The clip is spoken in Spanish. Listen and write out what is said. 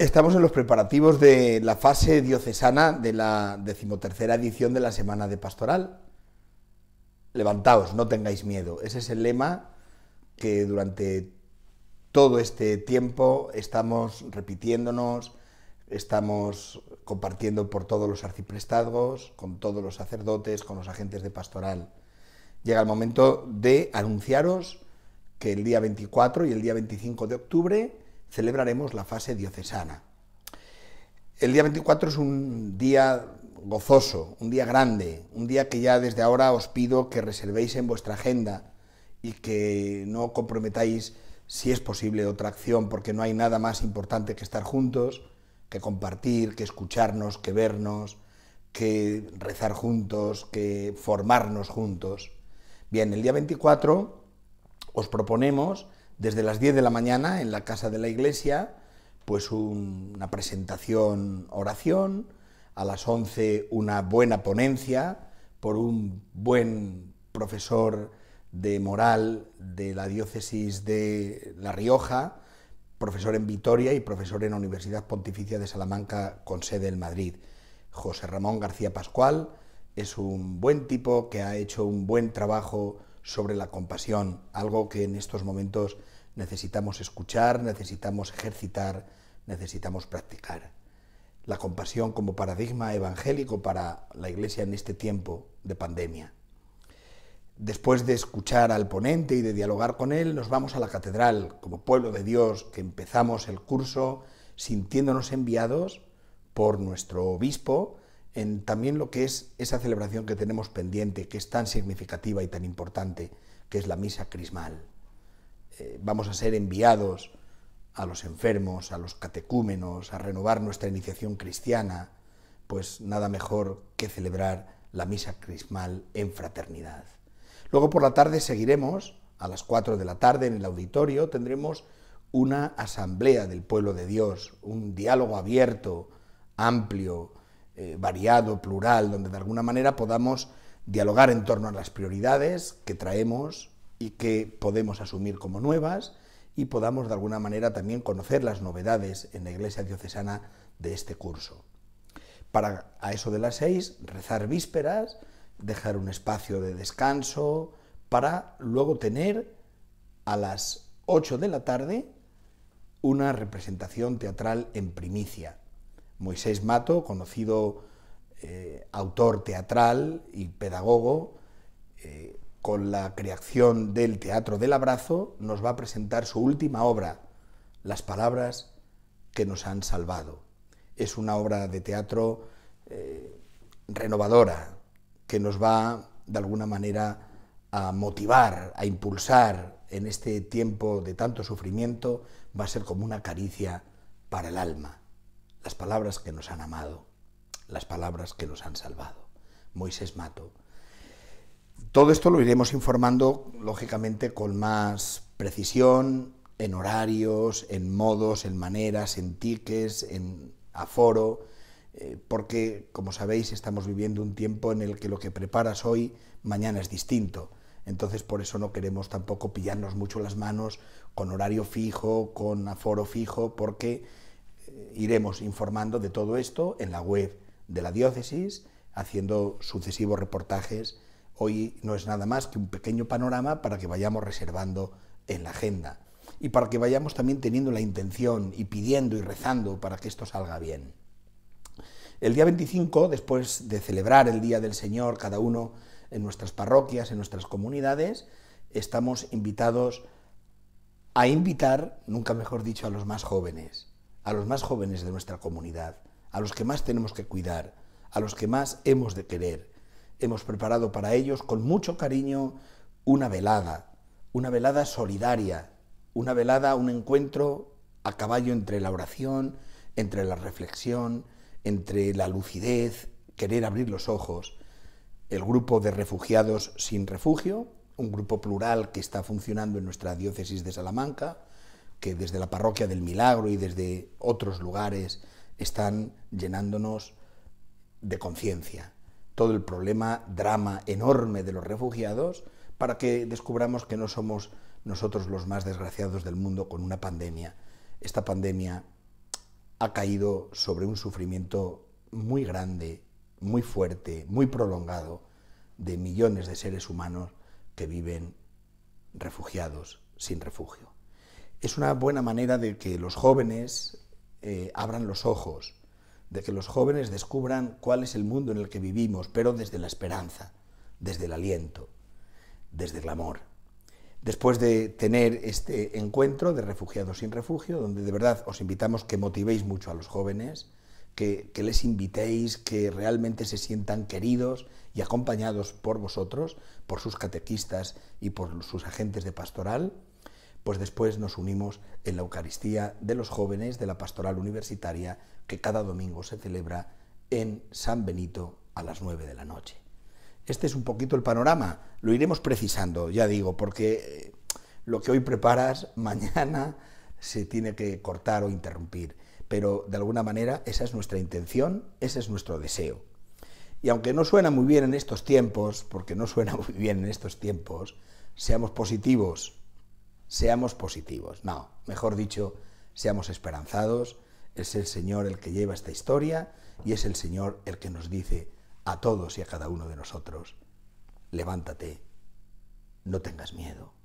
Estamos en los preparativos de la fase diocesana de la decimotercera edición de la Semana de Pastoral. Levantaos, no tengáis miedo. Ese es el lema que durante todo este tiempo estamos repitiéndonos, estamos compartiendo por todos los arciprestazgos, con todos los sacerdotes, con los agentes de pastoral. Llega el momento de anunciaros que el día 24 y el día 25 de octubre celebraremos la fase diocesana. El día 24 es un día gozoso, un día grande, un día que ya desde ahora os pido que reservéis en vuestra agenda y que no comprometáis, si es posible, otra acción, porque no hay nada más importante que estar juntos, que compartir, que escucharnos, que vernos, que rezar juntos, que formarnos juntos. Bien, el día 24 os proponemos desde las 10 de la mañana en la casa de la iglesia, pues una presentación oración, a las 11 una buena ponencia por un buen profesor de moral de la diócesis de La Rioja, profesor en Vitoria y profesor en la Universidad Pontificia de Salamanca con sede en Madrid. José Ramón García Pascual es un buen tipo que ha hecho un buen trabajo sobre la compasión, algo que en estos momentos necesitamos escuchar, necesitamos ejercitar, necesitamos practicar. La compasión como paradigma evangélico para la Iglesia en este tiempo de pandemia. Después de escuchar al ponente y de dialogar con él, nos vamos a la catedral como pueblo de Dios que empezamos el curso sintiéndonos enviados por nuestro obispo en también lo que es esa celebración que tenemos pendiente, que es tan significativa y tan importante, que es la misa crismal. Eh, vamos a ser enviados a los enfermos, a los catecúmenos, a renovar nuestra iniciación cristiana, pues nada mejor que celebrar la misa crismal en fraternidad. Luego por la tarde seguiremos, a las 4 de la tarde en el auditorio tendremos una asamblea del pueblo de Dios, un diálogo abierto, amplio, eh, variado, plural, donde de alguna manera podamos dialogar en torno a las prioridades que traemos y que podemos asumir como nuevas y podamos de alguna manera también conocer las novedades en la Iglesia diocesana de este curso. Para a eso de las seis, rezar vísperas, dejar un espacio de descanso, para luego tener a las ocho de la tarde una representación teatral en primicia, Moisés Mato, conocido eh, autor teatral y pedagogo, eh, con la creación del Teatro del Abrazo, nos va a presentar su última obra, Las Palabras que nos han salvado. Es una obra de teatro eh, renovadora que nos va, de alguna manera, a motivar, a impulsar en este tiempo de tanto sufrimiento, va a ser como una caricia para el alma las palabras que nos han amado, las palabras que nos han salvado. Moisés Mato. Todo esto lo iremos informando, lógicamente, con más precisión, en horarios, en modos, en maneras, en tiques, en aforo, eh, porque, como sabéis, estamos viviendo un tiempo en el que lo que preparas hoy, mañana es distinto. Entonces, por eso no queremos tampoco pillarnos mucho las manos con horario fijo, con aforo fijo, porque eh, iremos informando de todo esto en la web de la diócesis, haciendo sucesivos reportajes. Hoy no es nada más que un pequeño panorama para que vayamos reservando en la agenda y para que vayamos también teniendo la intención y pidiendo y rezando para que esto salga bien. El día 25, después de celebrar el Día del Señor, cada uno en nuestras parroquias, en nuestras comunidades, estamos invitados a invitar, nunca mejor dicho, a los más jóvenes a los más jóvenes de nuestra comunidad, a los que más tenemos que cuidar, a los que más hemos de querer. Hemos preparado para ellos con mucho cariño una velada, una velada solidaria, una velada, un encuentro a caballo entre la oración, entre la reflexión, entre la lucidez, querer abrir los ojos. El grupo de refugiados sin refugio, un grupo plural que está funcionando en nuestra diócesis de Salamanca, que desde la parroquia del Milagro y desde otros lugares están llenándonos de conciencia. Todo el problema, drama enorme de los refugiados para que descubramos que no somos nosotros los más desgraciados del mundo con una pandemia. Esta pandemia ha caído sobre un sufrimiento muy grande, muy fuerte, muy prolongado de millones de seres humanos que viven refugiados sin refugio es una buena manera de que los jóvenes eh, abran los ojos, de que los jóvenes descubran cuál es el mundo en el que vivimos, pero desde la esperanza, desde el aliento, desde el amor. Después de tener este encuentro de refugiados sin refugio, donde de verdad os invitamos que motivéis mucho a los jóvenes, que, que, les invitéis, que realmente se sientan queridos y acompañados por vosotros, por sus catequistas y por sus agentes de pastoral, pues después nos unimos en la Eucaristía de los jóvenes de la Pastoral Universitaria que cada domingo se celebra en San Benito a las 9 de la noche. Este es un poquito el panorama, lo iremos precisando, ya digo, porque eh, lo que hoy preparas mañana se tiene que cortar o interrumpir, pero de alguna manera esa es nuestra intención, ese es nuestro deseo. Y aunque no suena muy bien en estos tiempos, porque no suena muy bien en estos tiempos, seamos positivos, seamos positivos. No, mejor dicho, seamos esperanzados. Es el Señor el que lleva esta historia y es el Señor el que nos dice a todos y a cada uno de nosotros, levántate, no tengas miedo.